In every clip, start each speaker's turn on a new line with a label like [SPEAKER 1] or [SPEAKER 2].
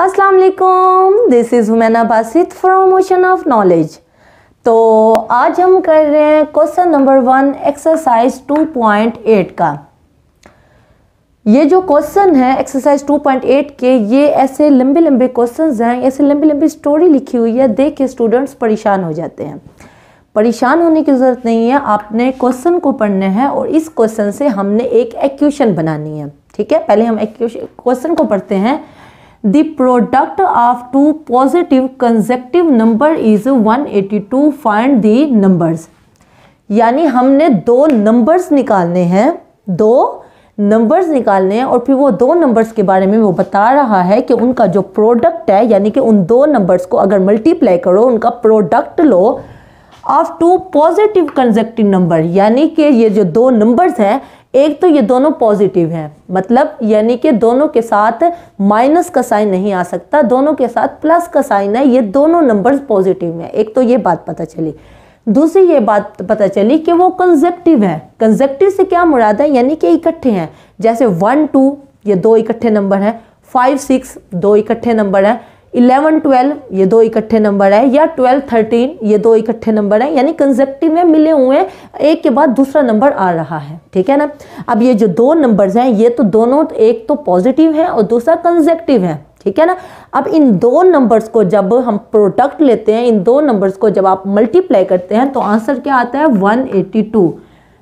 [SPEAKER 1] अस्सलाम वालेकुम this is Humain Basit from ocean of knowledge तो आज हम कर रहे हैं क्वेश्चन नंबर वन एक्सरसाइज 2.8 का ये जो क्वेश्चन है एक्सरसाइज 2.8 के ये ऐसे लंबे लंबे क्वेश्चन हैं ऐसे लंबी लंबी स्टोरी लिखी हुई है देख के स्टूडेंट्स परेशान हो जाते हैं परेशान होने की ज़रूरत नहीं है आपने क्वेश्चन को पढ़ना है और इस क्वेश्चन से हमने एक एक्यूशन बनानी है ठीक है पहले हम एक क्वेश्चन को पढ़ते हैं the product of two positive consecutive number is 182 find the numbers यानी हमने दो नंबर्स निकालने हैं दो नंबर्स निकालने हैं और फिर वो दो नंबर्स के बारे में वो बता रहा है कि उनका जो प्रोडक्ट है यानी कि उन दो नंबर्स को अगर मल्टीप्लाई करो उनका प्रोडक्ट लो of two positive consecutive number यानी कि ये जो दो नंबर्स हैं एक तो ये दोनों पॉजिटिव हैं मतलब यानी कि दोनों के साथ माइनस का साइन नहीं आ सकता दोनों के साथ प्लस का साइन है ये दोनों नंबर्स पॉजिटिव हैं एक तो ये बात पता चली दूसरी ये बात पता चली कि वो कंजेक्टिव है कंजेक्टिव से क्या मुराद है यानी कि इकट्ठे हैं जैसे वन टू ये दो इकट्ठे नंबर हैं फाइव सिक्स दो इकट्ठे नंबर हैं इलेवन ट्वेल्व ये दो इकट्ठे नंबर है या ट्वेल्व थर्टीन ये दो इकट्ठे नंबर है यानी कंजेप्टिव में मिले हुए हैं एक के बाद दूसरा नंबर आ रहा है ठीक है ना अब ये जो दो नंबर्स हैं ये तो दोनों एक तो पॉजिटिव है और दूसरा कंजेक्टिव है ठीक है ना अब इन दो नंबर्स को जब हम प्रोडक्ट लेते हैं इन दो नंबर्स को जब आप मल्टीप्लाई करते हैं तो आंसर क्या आता है 182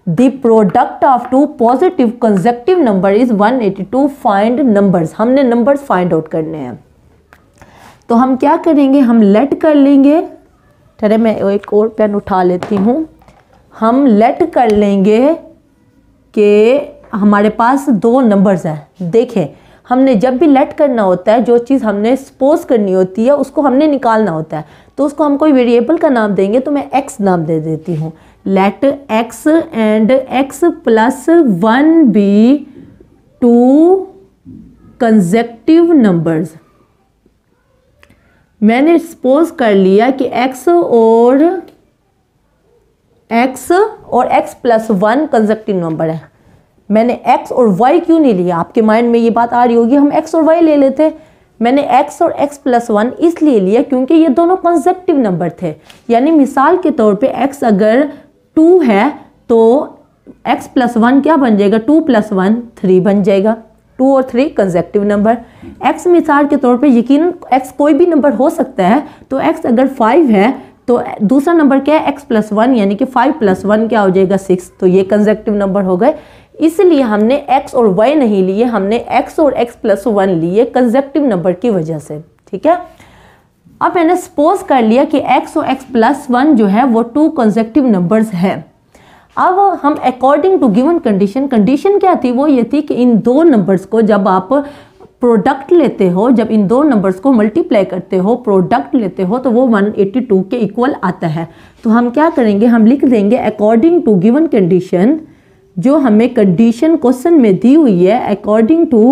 [SPEAKER 1] the product of two positive consecutive number is 182 find number हमने नंबर्स फाइंड आउट करने हैं तो हम क्या करेंगे हम लेट कर लेंगे ठहरे मैं एक और पेन उठा लेती हूँ हम लेट कर लेंगे कि हमारे पास दो नंबर्स हैं देखें हमने जब भी लेट करना होता है जो चीज़ हमने सपोज करनी होती है उसको हमने निकालना होता है तो उसको हम कोई वेरिएबल का नाम देंगे तो मैं एक्स नाम दे देती हूँ let x and x plus one be two consecutive numbers मैंने सपोज कर लिया कि x और x और x plus one consecutive number है मैंने x और y क्यों नहीं लिया आपके माइंड में ये बात आ रही होगी हम x और y ले लेते हैं मैंने x और x प्लस वन इसलिए लिया क्योंकि ये दोनों कंजक्टिव नंबर थे यानी मिसाल के तौर पे x अगर टू है तो x प्लस वन क्या बन जाएगा टू प्लस वन थ्री बन जाएगा टू और थ्री कंजेक्टिव नंबर एक्स मिसाल के तौर पे यकीन एक्स कोई भी नंबर हो सकता है तो एक्स अगर फाइव है तो दूसरा नंबर क्या है एक्स प्लस वन यानी कि फाइव प्लस वन क्या हो जाएगा सिक्स तो ये कंजेक्टिव नंबर हो गए इसलिए हमने एक्स और वाई नहीं लिए हमने एक्स और एक्स प्लस वन लिए कंजेक्टिव नंबर की वजह से ठीक है अब मैंने सपोज कर लिया कि एक्स और एक्स प्लस वन जो है वो टू कंजेक्टिव नंबर्स हैं अब हम according to given condition condition क्या थी वो ये थी कि इन दो नंबर्स को जब आप प्रोडक्ट लेते हो जब इन दो नंबर्स को मल्टीप्लाई करते हो प्रोडक्ट लेते हो तो वो 182 के इक्वल आता है तो हम क्या करेंगे हम लिख देंगे अकॉर्डिंग टू गिवन कंडीशन जो हमें कंडीशन क्वेश्चन में दी हुई है अकॉर्डिंग टू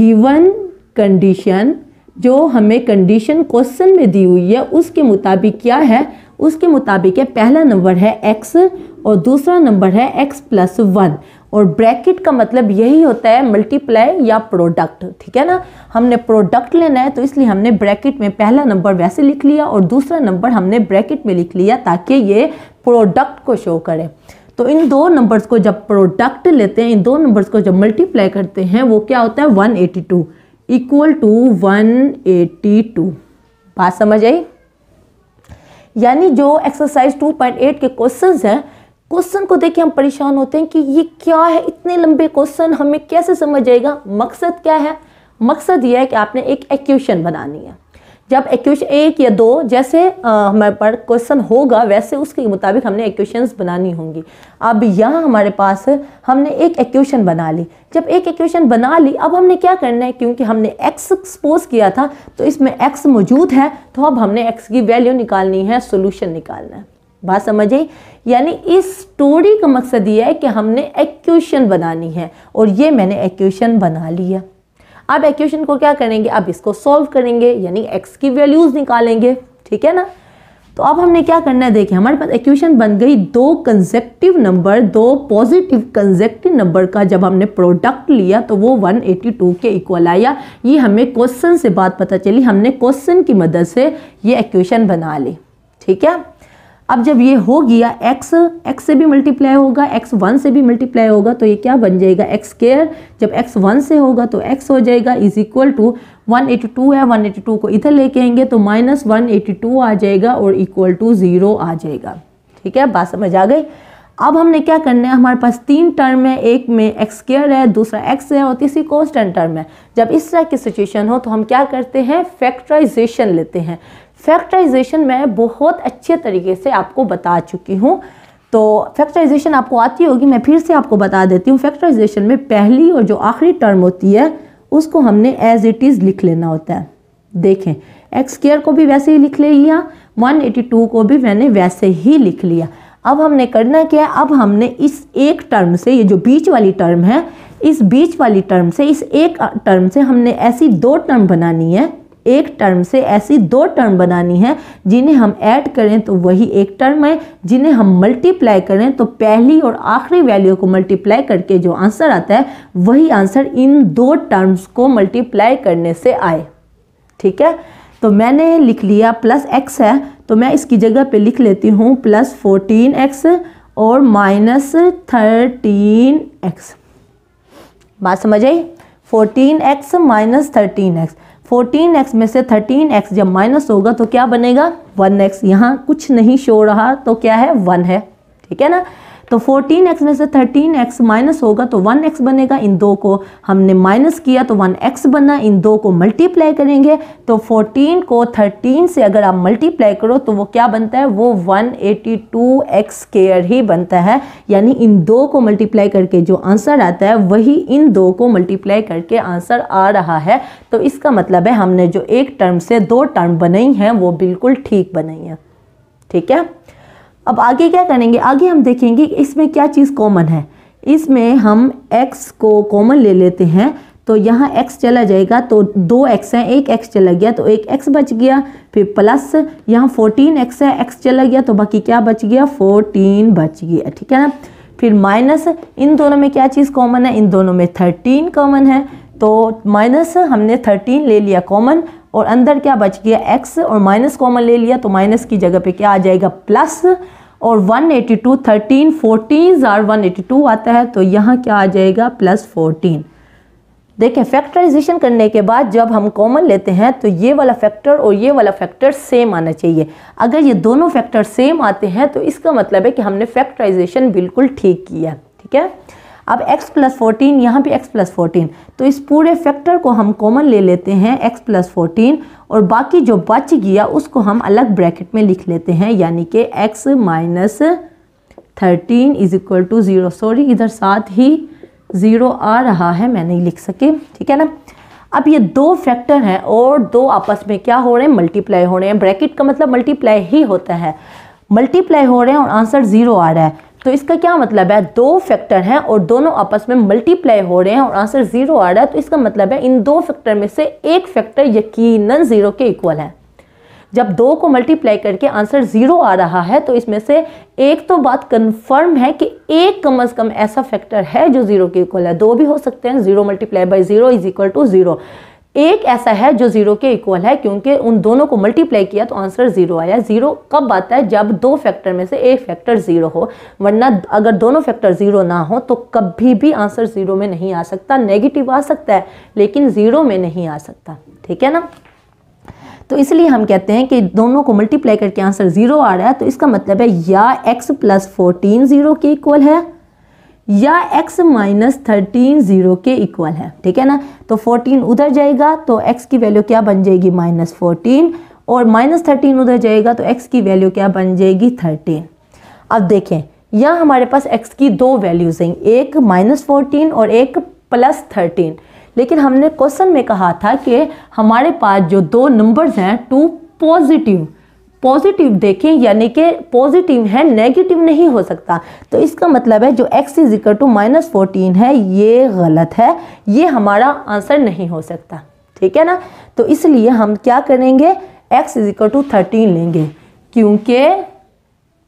[SPEAKER 1] गिवन कंडीशन जो हमें कंडीशन क्वेश्चन में दी हुई है उसके मुताबिक क्या है उसके मुताबिक है पहला नंबर है एक्स और दूसरा नंबर है एक्स प्लस वन और ब्रैकेट का मतलब यही होता है मल्टीप्लाई या प्रोडक्ट ठीक है ना हमने प्रोडक्ट लेना है तो इसलिए हमने ब्रैकेट में पहला नंबर वैसे लिख लिया और दूसरा नंबर हमने ब्रैकेट में लिख लिया ताकि ये प्रोडक्ट को शो करे तो इन दो नंबर्स को जब प्रोडक्ट लेते हैं इन दो नंबर्स को जब मल्टीप्लाई करते हैं वो क्या होता है 182 इक्वल टू टू बात समझ आई यानी जो एक्सरसाइज 2.8 के क्वेश्चंस हैं क्वेश्चन को देख के हम परेशान होते हैं कि ये क्या है इतने लंबे क्वेश्चन हमें कैसे समझ आएगा मकसद क्या है मकसद ये है कि आपने एक एक्यूशन बनानी है जब एक्वेशन एक या दो जैसे हमारे पर क्वेश्चन होगा वैसे उसके मुताबिक हमने एक बनानी होंगी अब यहाँ हमारे पास हमने एक एक्वेशन बना ली जब एक एक्वेशन बना ली अब हमने क्या करना है क्योंकि हमने एक्स एक्सपोज किया था तो इसमें एक्स मौजूद है तो अब हमने एक्स की वैल्यू निकालनी है सोल्यूशन निकालना है बात समझ आई यानी इस स्टोरी का मकसद ये है कि हमने एक्वेशन बनानी है और ये मैंने एक्वेशन बना लिया अब एक्वेशन को क्या करेंगे आप इसको सॉल्व करेंगे यानी एक्स की वैल्यूज़ निकालेंगे ठीक है ना तो अब हमने क्या करना है देखिए हमारे पास इक्वेशन बन गई दो कंजेक्टिव नंबर दो पॉजिटिव कंजेक्टिव नंबर का जब हमने प्रोडक्ट लिया तो वो 182 के इक्वल आया ये हमें क्वेश्चन से बात पता चली हमने क्वेश्चन की मदद से ये इक्वेशन बना ली ठीक है अब जब ये हो गया x x से भी मल्टीप्लाई होगा x वन से भी मल्टीप्लाई होगा तो ये क्या बन जाएगा एक्स स्केयर जब x वन से होगा तो x हो जाएगा is equal to one eighty two है वन एटी टू को इधर लेके आएंगे तो माइनस वन एटी टू आ जाएगा और इक्वल टू ज़ीरो आ जाएगा ठीक है बात समझ आ गई अब हमने क्या करना है हमारे पास तीन टर्म है एक में एक्स स्केयर है दूसरा एक्स है और तीसरी कॉन्स्टेंट टर्म है जब इस तरह की सिचुएशन हो तो हम क्या करते हैं फैक्टराइजेशन लेते हैं फैक्टराइजेशन मैं बहुत अच्छे तरीके से आपको बता चुकी हूँ तो फैक्टराइजेशन आपको आती होगी मैं फिर से आपको बता देती हूँ फैक्टराइजेशन में पहली और जो आखिरी टर्म होती है उसको हमने एज इट इज़ लिख लेना होता है देखें एक्स केयर को भी वैसे ही लिख लिया 182 को भी मैंने वैसे ही लिख लिया अब हमने करना क्या है अब हमने इस एक टर्म से ये जो बीच वाली टर्म है इस बीच वाली टर्म से इस एक टर्म से हमने ऐसी दो टर्म बनानी है एक टर्म से ऐसी दो टर्म बनानी है जिन्हें हम ऐड करें तो वही एक टर्म है जिन्हें हम मल्टीप्लाई करें तो पहली और आखिरी वैल्यू को मल्टीप्लाई करके जो आंसर आता है वही आंसर इन दो टर्म्स को मल्टीप्लाई करने से आए ठीक है तो मैंने लिख लिया प्लस एक्स है तो मैं इसकी जगह पे लिख लेती हूँ प्लस फोर्टीन एक्स और माइनस थर्टीन एक्स बात समझ आई fourteen x minus thirteen x fourteen x में से थर्टीन एक्स जब माइनस होगा तो क्या बनेगा वन एक्स यहाँ कुछ नहीं शो रहा तो क्या है वन है ठीक है ना तो 14x में से 13x माइनस होगा तो 1x बनेगा इन दो को हमने माइनस किया तो 1x बना इन दो को मल्टीप्लाई करेंगे तो 14 को 13 से अगर आप मल्टीप्लाई करो तो वो क्या बनता है वो एक्स केयर ही बनता है यानी इन दो को मल्टीप्लाई करके जो आंसर आता है वही इन दो को मल्टीप्लाई करके आंसर आ रहा है तो इसका मतलब है हमने जो एक टर्म से दो टर्म बनाई हैं वो बिल्कुल ठीक बनाई हैं ठीक है अब आगे क्या करेंगे आगे हम देखेंगे इसमें क्या चीज़ कॉमन है इसमें हम x को कॉमन ले लेते हैं तो यहाँ x चला जाएगा तो दो x हैं एक x चला गया तो एक x बच गया फिर प्लस यहाँ 14x है x चला गया तो बाकी क्या बच गया 14 बच गया ठीक है ना फिर माइनस इन दोनों में क्या चीज़ कॉमन है इन दोनों में 13 कॉमन है तो माइनस हमने 13 ले लिया कॉमन और अंदर क्या बच गया एक्स और माइनस कॉमन ले लिया तो माइनस की जगह पे क्या आ जाएगा प्लस और 182 13 14 जार 182 आता है तो यहाँ क्या आ जाएगा प्लस 14 देखें फैक्टराइजेशन करने के बाद जब हम कॉमन लेते हैं तो ये वाला फैक्टर और ये वाला फैक्टर सेम आना चाहिए अगर ये दोनों फैक्टर सेम आते हैं तो इसका मतलब है कि हमने फैक्टराइजेशन बिल्कुल ठीक किया ठीक है अब x प्लस फोर्टीन यहाँ भी x प्लस फोर्टीन तो इस पूरे फैक्टर को हम कॉमन ले लेते हैं x प्लस फोर्टीन और बाकी जो बच गया उसको हम अलग ब्रैकेट में लिख लेते हैं यानी कि x minus thirteen is equal to zero sorry इधर साथ ही ज़ीरो आ रहा है मैं नहीं लिख सके ठीक है ना अब ये दो फैक्टर हैं और दो आपस में क्या हो रहे हैं मल्टीप्लाई हो रहे हैं ब्रैकेट का मतलब मल्टीप्लाई ही होता है मल्टीप्लाई हो रहे हैं और आंसर ज़ीरो आ रहा है तो इसका क्या मतलब है दो फैक्टर हैं और दोनों आपस में मल्टीप्लाई हो रहे हैं और आंसर ज़ीरो आ रहा है तो इसका मतलब है इन दो फैक्टर में से एक फैक्टर यकीनन ज़ीरो के इक्वल है जब दो को मल्टीप्लाई करके आंसर ज़ीरो आ रहा है तो इसमें से एक तो बात कंफर्म है कि एक कम अज़ कम ऐसा फैक्टर है जो ज़ीरो के इक्वल है दो भी हो सकते हैं zero multiply by zero is equal to zero एक ऐसा है जो जीरो के इक्वल है क्योंकि उन दोनों को मल्टीप्लाई किया तो आंसर जीरो आया जीरो कब आता है जब दो फैक्टर में से एक फैक्टर जीरो हो वरना अगर दोनों फैक्टर जीरो ना हो तो कभी भी आंसर जीरो में नहीं आ सकता नेगेटिव आ सकता है लेकिन जीरो में नहीं आ सकता ठीक है ना तो इसलिए हम कहते हैं कि दोनों को मल्टीप्लाई करके आंसर जीरो आ रहा है तो इसका मतलब है या एक्स प्लस फोर्टीन जीरो के इक्वल है या x माइनस थर्टीन ज़ीरो के इक्वल है ठीक है ना तो 14 उधर जाएगा तो x की वैल्यू क्या बन जाएगी माइनस फोर्टीन और माइनस थर्टीन उधर जाएगा तो x की वैल्यू क्या बन जाएगी थर्टीन अब देखें यहाँ हमारे पास x की दो वैल्यूज़ हैं एक माइनस फोर्टीन और एक प्लस थर्टीन लेकिन हमने क्वेश्चन में कहा था कि हमारे पास जो दो नंबर्स हैं टू पॉजिटिव पॉजिटिव देखें यानी कि पॉजिटिव है नेगेटिव नहीं हो सकता तो इसका मतलब है जो x is equal to minus fourteen है ये गलत है ये हमारा आंसर नहीं हो सकता ठीक है ना तो इसलिए हम क्या करेंगे x is equal to thirteen लेंगे क्योंकि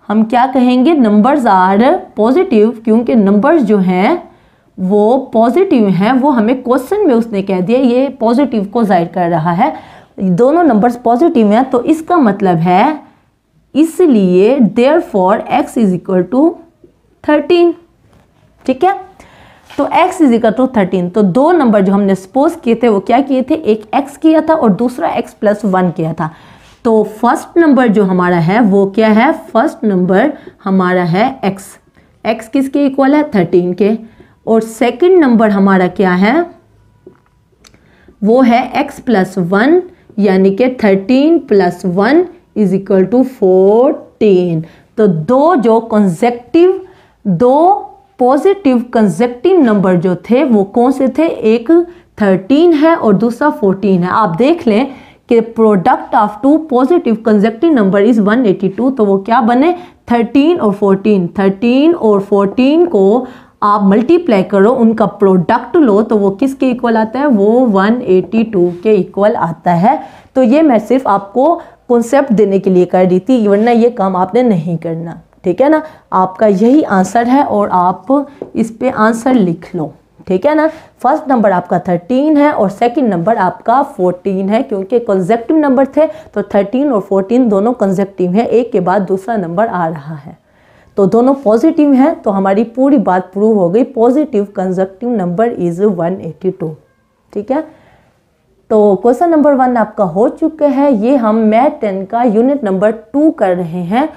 [SPEAKER 1] हम क्या कहेंगे नंबर्स आर पॉजिटिव क्योंकि नंबर्स जो हैं वो पॉजिटिव हैं वो हमें क्वेश्चन में उसने कह दिया ये पॉजिटिव को जाहिर कर रहा है दोनों नंबर्स पॉजिटिव हैं तो इसका मतलब है इसलिए therefore x is equal to thirteen ठीक है तो x is equal to thirteen तो दो नंबर जो हमने सपोज किए थे वो क्या किए थे एक x किया था और दूसरा x प्लस वन किया था तो फर्स्ट नंबर जो हमारा है वो क्या है फर्स्ट नंबर हमारा है x x किसके इक्वल है थर्टीन के और सेकंड नंबर हमारा क्या है वो है x प्लस वन यानी कि thirteen plus one is equal to fourteen तो दो जो कंजेक्टिव दो पॉजिटिव कंजेक्टिव नंबर जो थे वो कौन से थे एक थर्टीन है और दूसरा फोर्टीन है आप देख लें कि product of two positive consecutive number is one eighty two तो वो क्या बने थर्टीन और फोर्टीन थर्टीन और फोर्टीन को आप मल्टीप्लाई करो उनका प्रोडक्ट लो तो वो किसके इक्वल आता है वो 182 के इक्वल आता है तो ये मैं सिर्फ आपको कॉन्सेप्ट देने के लिए कर रही थी वरना ये काम आपने नहीं करना ठीक है ना आपका यही आंसर है और आप इस पर आंसर लिख लो ठीक है ना फर्स्ट नंबर आपका थर्टीन है और सेकंड नंबर आपका फोर्टीन है क्योंकि कंजेक्टिव नंबर थे तो थर्टीन और फोर्टीन दोनों कंजेक्टिव है एक के बाद दूसरा नंबर आ रहा है तो दोनों पॉजिटिव हैं तो हमारी पूरी बात प्रूव हो गई पॉजिटिव कंजक्टिव नंबर इज 182 ठीक है तो क्वेश्चन नंबर वन आपका हो चुका है ये हम मैथ टेन का यूनिट नंबर टू कर रहे हैं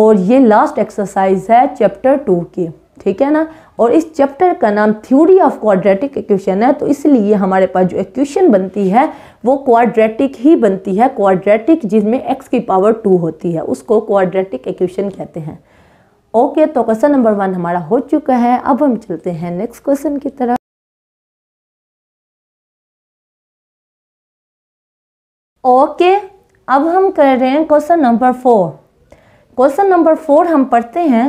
[SPEAKER 1] और ये लास्ट एक्सरसाइज है चैप्टर टू की ठीक है ना और इस चैप्टर का नाम थ्योरी ऑफ क्वाड्रेटिक इक्वेशन है तो इसलिए हमारे पास जो इक्वेशन बनती है वो क्वाड्रेटिक ही बनती है क्वाड्रेटिक जिसमें एक्स की पावर टू होती है उसको क्वाड्रेटिक इक्वेशन कहते हैं ओके तो क्वेश्चन नंबर वन हमारा हो चुका है अब हम चलते हैं नेक्स्ट क्वेश्चन की तरफ ओके अब हम कर रहे हैं question number four question number four हम पढ़ते हैं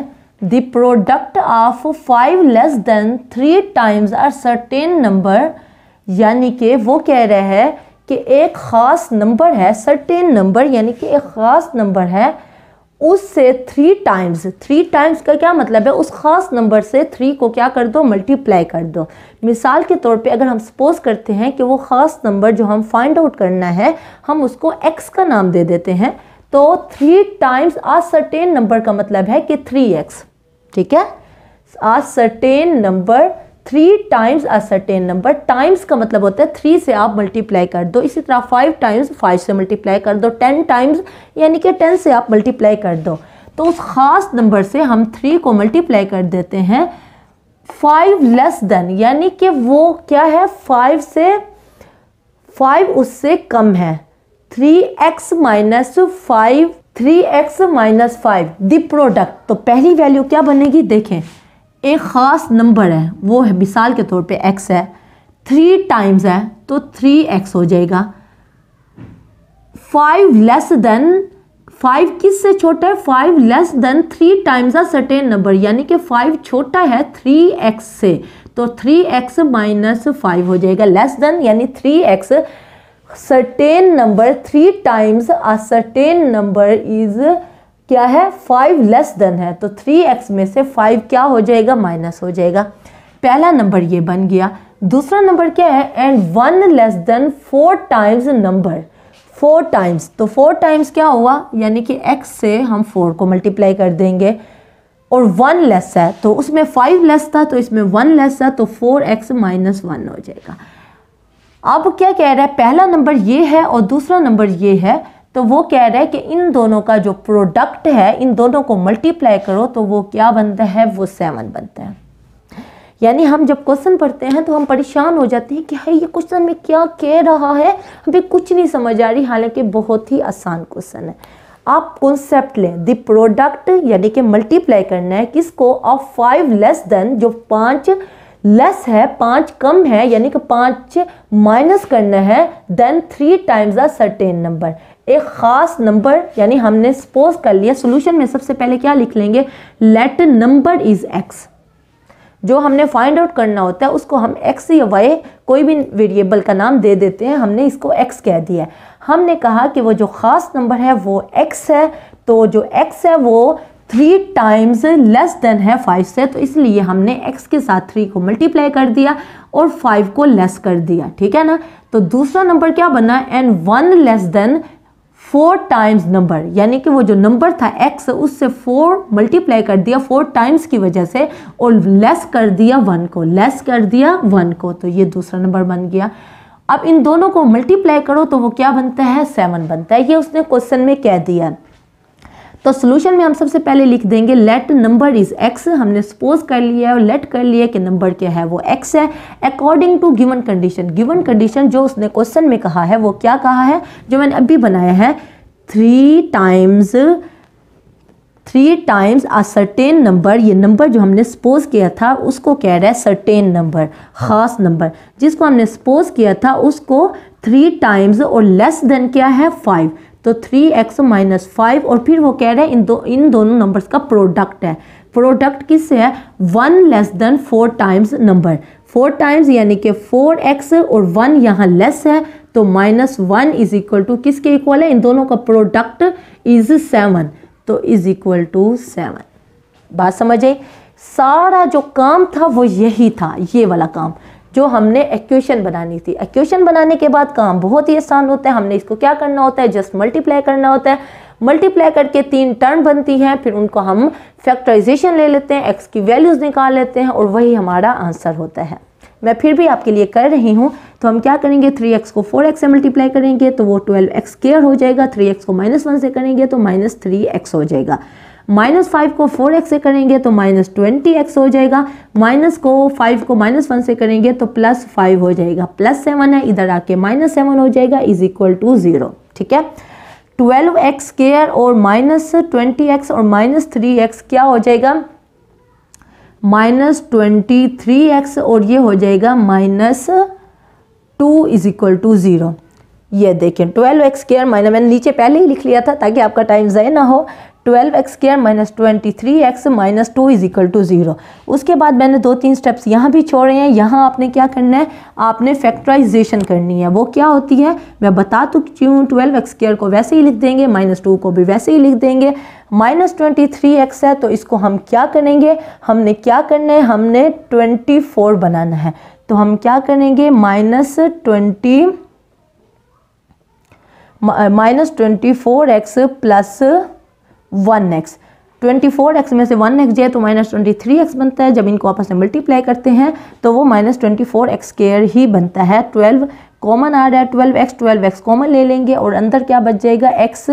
[SPEAKER 1] the product of five less than three times are certain number यानी कि वो कह रहे हैं कि एक ख़ास नंबर है सर्टेन नंबर यानी कि एक ख़ास नंबर है उससे थ्री टाइम्स थ्री टाइम्स का क्या मतलब है उस खास नंबर से थ्री को क्या कर दो मल्टीप्लाई कर दो मिसाल के तौर पे अगर हम सपोज करते हैं कि वो ख़ास नंबर जो हम फाइंड आउट करना है हम उसको एक्स का नाम दे देते हैं तो थ्री टाइम्स आज सर्टेन नंबर का मतलब है कि थ्री एक्स ठीक है आज certain number three times a certain number times का मतलब होता है थ्री से आप मल्टीप्लाई कर दो इसी तरह फाइव टाइम्स फाइव से मल्टीप्लाई कर दो टेन टाइम्स यानी कि टेन से आप मल्टीप्लाई कर दो तो उस ख़ास नंबर से हम थ्री को मल्टीप्लाई कर देते हैं फाइव लेस देन यानी कि वो क्या है फाइव से फाइव उससे कम है three x minus five three x minus five the product तो पहली वैल्यू क्या बनेगी देखें एक ख़ास नंबर है वो है मिसाल के तौर पे एक्स है थ्री टाइम्स है तो थ्री एक्स हो जाएगा फाइव लेस देन फाइव किस से छोटा है five less than three times a certain number यानी कि फाइव छोटा है थ्री एक्स से तो थ्री एक्स माइनस फाइव हो जाएगा लेस देन यानी three x certain number three times a certain number is क्या है फाइव लेस देन है तो थ्री एक्स में से फाइव क्या हो जाएगा माइनस हो जाएगा पहला नंबर ये बन गया दूसरा नंबर क्या है and one less than four times number four times तो फोर टाइम्स क्या हुआ यानी कि एक्स से हम फोर को मल्टीप्लाई कर देंगे और वन लेस है तो उसमें फाइव लेस था तो इसमें वन लेस है तो फोर एक्स माइनस वन हो जाएगा अब क्या कह रहा है पहला नंबर ये है और दूसरा नंबर ये है तो वो कह रहा है कि इन दोनों का जो प्रोडक्ट है इन दोनों को मल्टीप्लाई करो तो वो क्या बनता है वो सेवन बनता है यानी हम जब क्वेश्चन पढ़ते हैं तो हम परेशान हो जाते हैं कि हाई ये क्वेश्चन में क्या कह रहा है हमें कुछ नहीं समझ आ रही हालांकि बहुत ही आसान क्वेश्चन है आप कॉन्सेप्ट लें द प्रोडक्ट यानी कि मल्टीप्लाई करना है किसको ऑफ फाइव लेस देन जो पाँच लेस है पाँच कम है यानी कि पाँच माइनस करना है than three times a certain number एक ख़ास नंबर यानी हमने सपोज कर लिया सोल्यूशन में सबसे पहले क्या लिख लेंगे लेट नंबर इज़ एक्स जो हमने फाइंड आउट करना होता है उसको हम एक्स या वाई कोई भी वेरिएबल का नाम दे देते हैं हमने इसको एक्स कह दिया हमने कहा कि वो जो ख़ास नंबर है वो एक्स है तो जो एक्स है वो थ्री टाइम्स लेस देन है फाइव से तो इसलिए हमने एक्स के साथ थ्री को मल्टीप्लाई कर दिया और फाइव को लेस कर दिया ठीक है ना तो दूसरा नंबर क्या बना and one less than four times number यानी कि वो जो नंबर था एक्स उससे फोर मल्टीप्लाई कर दिया फोर टाइम्स की वजह से और लेस कर दिया वन को लेस कर दिया वन को तो ये दूसरा नंबर बन गया अब इन दोनों को मल्टीप्लाई करो तो वो क्या बनता है सेवन बनता है ये उसने क्वेश्चन में कह दिया तो सोल्यूशन में हम सबसे पहले लिख देंगे लेट नंबर इज एक्स हमने सपोज कर लिया है और लेट कर लिया कि नंबर क्या है वो एक्स है according to given condition given condition जो उसने क्वेश्चन में कहा है वो क्या कहा है जो मैंने अभी बनाया है three times three times a certain number ये नंबर जो हमने सपोज किया था उसको कह रहा है सर्टेन नंबर ख़ास नंबर जिसको हमने सपोज किया था उसको थ्री टाइम्स और लेस देन क्या है फाइव तो थ्री एक्स माइनस फाइव और फिर वो कह रहे हैं इन दो इन दोनों नंबर्स का प्रोडक्ट है प्रोडक्ट किससे है one less than four times number four times यानी कि फोर एक्स और वन यहाँ लेस है तो minus one is equal to किसके इक्वल है इन दोनों का प्रोडक्ट इज सेवन तो इज इक्वल टू सेवन बात समझे सारा जो काम था वो यही था ये वाला काम जो हमने एक्वेशन बनानी थी एक्वेशन बनाने के बाद काम बहुत ही आसान होता है हमने इसको क्या करना होता है जस्ट मल्टीप्लाई करना होता है मल्टीप्लाई करके तीन टर्न बनती हैं फिर उनको हम फैक्टराइजेशन ले लेते हैं एक्स की वैल्यूज़ निकाल लेते हैं और वही हमारा आंसर होता है मैं फिर भी आपके लिए कर रही हूँ तो हम क्या करेंगे थ्री एक्स को फोर एक्स से मल्टीप्लाई करेंगे तो वो ट्वेल्व एक्स हो जाएगा थ्री एक्स को माइनस वन से करेंगे तो माइनस थ्री एक्स हो जाएगा माइनस फाइव को फोर एक्स से करेंगे तो माइनस ट्वेंटी एक्स हो जाएगा माइनस को फाइव को माइनस वन से करेंगे तो प्लस फाइव हो जाएगा प्लस सेवन है इधर आके माइनस सेवन हो जाएगा इज इक्वल टू ज़ीरो ठीक है ट्वेल्व एक्स स्केयर और माइनस ट्वेंटी एक्स और माइनस थ्री एक्स क्या हो जाएगा माइनस ट्वेंटी थ्री एक्स और ये हो जाएगा minus two is equal to zero ये देखें ट्वेल्व एक्स केयर माइनस मैंने नीचे पहले ही लिख लिया था ताकि आपका टाइम ज़ाय ना हो twelve x square minus twenty three x minus two is equal to zero उसके बाद मैंने दो तीन स्टेप्स यहाँ भी छोड़े हैं यहाँ आपने क्या करना है आपने फैक्ट्राइजेशन करनी है वो क्या होती है मैं बता तो क्यों ट्वेल्व एक्स स्केयर को वैसे ही लिख देंगे माइनस टू को भी वैसे ही लिख देंगे माइनस ट्वेंटी थ्री एक्स है तो इसको हम क्या करेंगे हमने क्या करना है हमने ट्वेंटी फोर बनाना है तो हम क्या करेंगे minus twenty minus twenty four x plus one x twenty four x में से वन एक्स जाए तो माइनस ट्वेंटी थ्री एक्स बनता है जब इनको आपस में मल्टीप्लाई करते हैं तो वो minus twenty four x square ही बनता है ट्वेल्व कॉमन आ रहा है twelve x twelve x common ले लेंगे और अंदर क्या बच जाएगा एक्स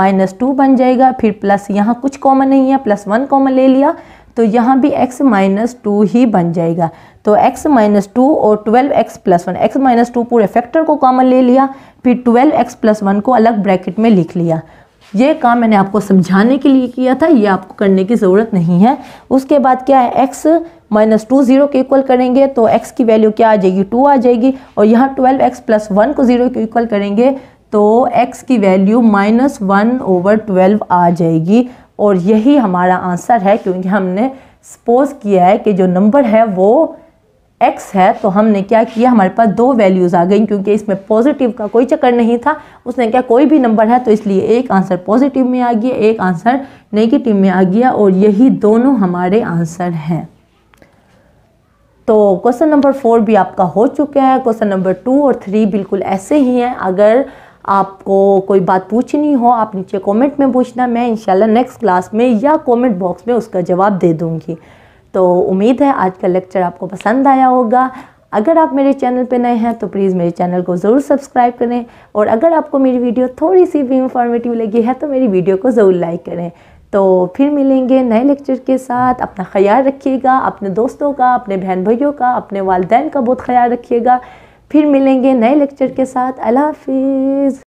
[SPEAKER 1] माइनस टू बन जाएगा फिर प्लस यहाँ कुछ कॉमन नहीं है प्लस वन कॉमन ले लिया तो यहाँ भी x माइनस टू ही बन जाएगा तो x माइनस टू और twelve x plus one x minus two पूरे फैक्टर को कॉमन ले लिया फिर ट्वेल्व एक्स प्लस वन को अलग ब्रैकेट में लिख लिया ये काम मैंने आपको समझाने के लिए किया था ये आपको करने की ज़रूरत नहीं है उसके बाद क्या है एक्स माइनस टू जीरो के इक्वल करेंगे तो एक्स की वैल्यू क्या आ जाएगी टू आ जाएगी और यहाँ ट्वेल्व एक्स प्लस वन को जीरो के इक्वल करेंगे तो एक्स की value minus one over twelve आ जाएगी और यही हमारा आंसर है क्योंकि हमने सपोज किया है कि जो नंबर है वो x है तो हमने क्या किया हमारे पास दो वैल्यूज़ आ गई क्योंकि इसमें पॉजिटिव का कोई चक्कर नहीं था उसने क्या कोई भी नंबर है तो इसलिए एक आंसर पॉजिटिव में आ गया एक आंसर नेगेटिव में आ गया और यही दोनों हमारे आंसर हैं तो क्वेश्चन नंबर फोर भी आपका हो चुका है क्वेश्चन नंबर टू और थ्री बिल्कुल ऐसे ही हैं अगर आपको कोई बात पूछनी हो आप नीचे कमेंट में पूछना मैं इंशाल्लाह नेक्स्ट क्लास में या कमेंट बॉक्स में उसका जवाब दे दूँगी तो उम्मीद है आज का लेक्चर आपको पसंद आया होगा अगर आप मेरे चैनल पर नए हैं तो प्लीज़ मेरे चैनल को ज़रूर सब्सक्राइब करें और अगर आपको मेरी वीडियो थोड़ी सी भी इंफॉर्मेटिव लगी है तो मेरी वीडियो को ज़रूर लाइक करें तो फिर मिलेंगे नए लेक्चर के साथ अपना ख्याल रखिएगा अपने दोस्तों का अपने बहन भाइयों का अपने वालदेन का बहुत ख्याल रखिएगा फिर मिलेंगे नए लेक्चर के साथ अल्लाह हाफिज़